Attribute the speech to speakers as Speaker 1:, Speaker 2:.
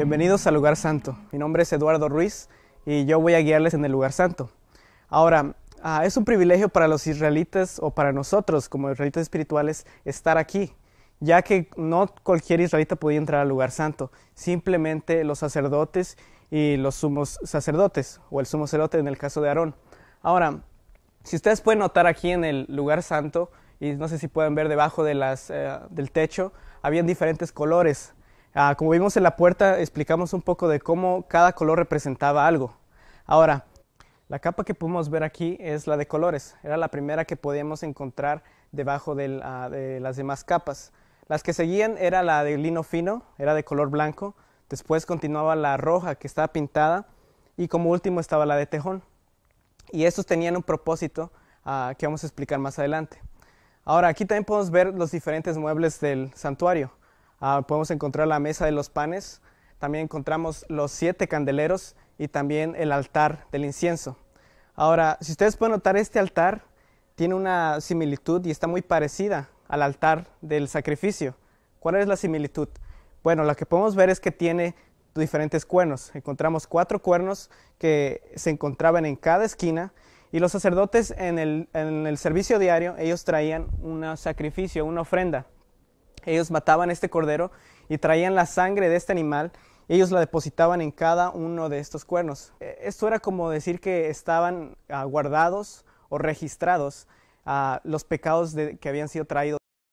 Speaker 1: Bienvenidos al lugar santo. Mi nombre es Eduardo Ruiz y yo voy a guiarles en el lugar santo. Ahora, ah, es un privilegio para los israelitas o para nosotros como israelitas espirituales estar aquí, ya que no cualquier israelita podía entrar al lugar santo, simplemente los sacerdotes y los sumos sacerdotes, o el sumo sacerdote en el caso de Aarón. Ahora, si ustedes pueden notar aquí en el lugar santo, y no sé si pueden ver debajo de las, eh, del techo, habían diferentes colores. Ah, como vimos en la puerta, explicamos un poco de cómo cada color representaba algo. Ahora, la capa que pudimos ver aquí es la de colores. Era la primera que podíamos encontrar debajo ah, de las demás capas. Las que seguían era la de lino fino, era de color blanco. Después continuaba la roja que estaba pintada y como último estaba la de tejón. Y estos tenían un propósito ah, que vamos a explicar más adelante. Ahora, aquí también podemos ver los diferentes muebles del santuario. Ah, podemos encontrar la mesa de los panes, también encontramos los siete candeleros y también el altar del incienso. Ahora, si ustedes pueden notar, este altar tiene una similitud y está muy parecida al altar del sacrificio. ¿Cuál es la similitud? Bueno, lo que podemos ver es que tiene diferentes cuernos. Encontramos cuatro cuernos que se encontraban en cada esquina y los sacerdotes en el servicio diario, ellos traían un sacrificio, una ofrenda. Ellos mataban este cordero y traían la sangre de este animal ellos la depositaban en cada uno de estos cuernos. E, esto era como decir que estaban ah, guardados o registrados ah, los pecados que habían sido traídos.